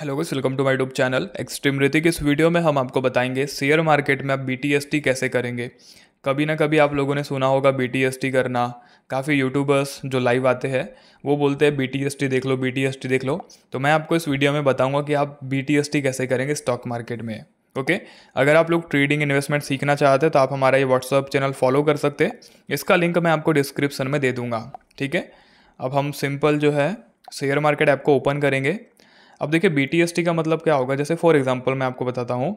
hello guys welcome to my YouTube channel extreme Hrithik इस video में हम आपको बताएंगे शेयर मार्केट में आप बी कैसे करेंगे कभी ना कभी आप लोगों ने सुना होगा बी करना काफ़ी यूट्यूबर्स जो लाइव आते हैं वो बोलते हैं बी देख लो बी देख लो तो मैं आपको इस वीडियो में बताऊँगा कि आप बी कैसे करेंगे स्टॉक मार्केट में ओके अगर आप लोग ट्रेडिंग इन्वेस्टमेंट सीखना चाहते हैं तो आप हमारा ये व्हाट्सअप चैनल फॉलो कर सकते हैं इसका लिंक मैं आपको डिस्क्रिप्सन में दे दूँगा ठीक है अब हम सिंपल जो है शेयर मार्केट ऐप को ओपन करेंगे अब देखिए बी टी का मतलब क्या होगा जैसे फॉर एग्जाम्पल मैं आपको बताता हूँ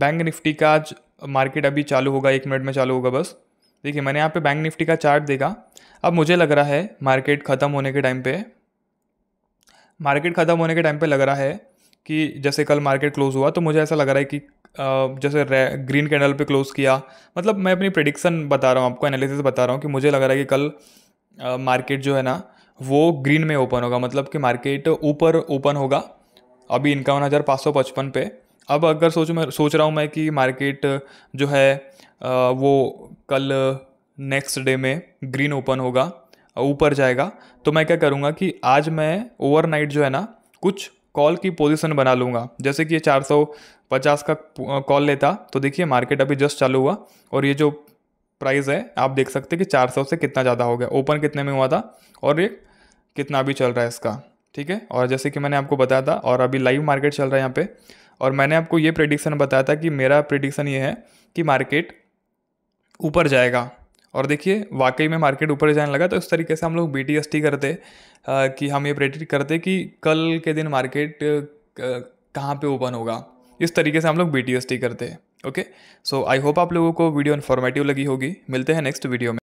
बैंक निफ्टी का आज मार्केट अभी चालू होगा एक मिनट में चालू होगा बस देखिए मैंने यहाँ पे बैंक निफ्टी का चार्ट देखा अब मुझे लग रहा है मार्केट ख़त्म होने के टाइम पे मार्केट ख़त्म होने के टाइम पे लग रहा है कि जैसे कल मार्केट क्लोज़ हुआ तो मुझे ऐसा लग रहा है कि जैसे ग्रीन कैंडल पे क्लोज़ किया मतलब मैं अपनी प्रडिक्शन बता रहा हूँ आपको एनालिसिस बता रहा हूँ कि मुझे लग रहा है कि कल मार्केट जो है ना वो ग्रीन में ओपन होगा मतलब कि मार्केट ऊपर ओपन होगा अभी इक्यावन हज़ार पाँच सौ पचपन पे अब अगर सोच मैं सोच रहा हूँ मैं कि मार्केट जो है वो कल नेक्स्ट डे में ग्रीन ओपन होगा ऊपर जाएगा तो मैं क्या करूँगा कि आज मैं ओवरनाइट जो है ना कुछ कॉल की पोजीशन बना लूँगा जैसे कि ये 450 का कॉल लेता तो देखिए मार्केट अभी जस्ट चालू हुआ और ये जो प्राइस है आप देख सकते हैं कि 400 से कितना ज़्यादा हो गया ओपन कितने में हुआ था और ये कितना भी चल रहा है इसका ठीक है और जैसे कि मैंने आपको बताया था और अभी लाइव मार्केट चल रहा है यहाँ पे और मैंने आपको ये प्रिडिक्शन बताया था कि मेरा प्रिडिक्शन ये है कि मार्केट ऊपर जाएगा और देखिए वाकई में मार्केट ऊपर जाने लगा तो इस तरीके से हम लोग बी टी टी एस करते आ, कि हम ये प्रेडिक्ट करते कि कल के दिन मार्केट कहाँ पे ओपन होगा इस तरीके से हम लोग बी टी टी एस करते हैं ओके सो आई होप आप लोगों को वीडियो इन्फॉर्मेटिव लगी होगी मिलते हैं नेक्स्ट वीडियो में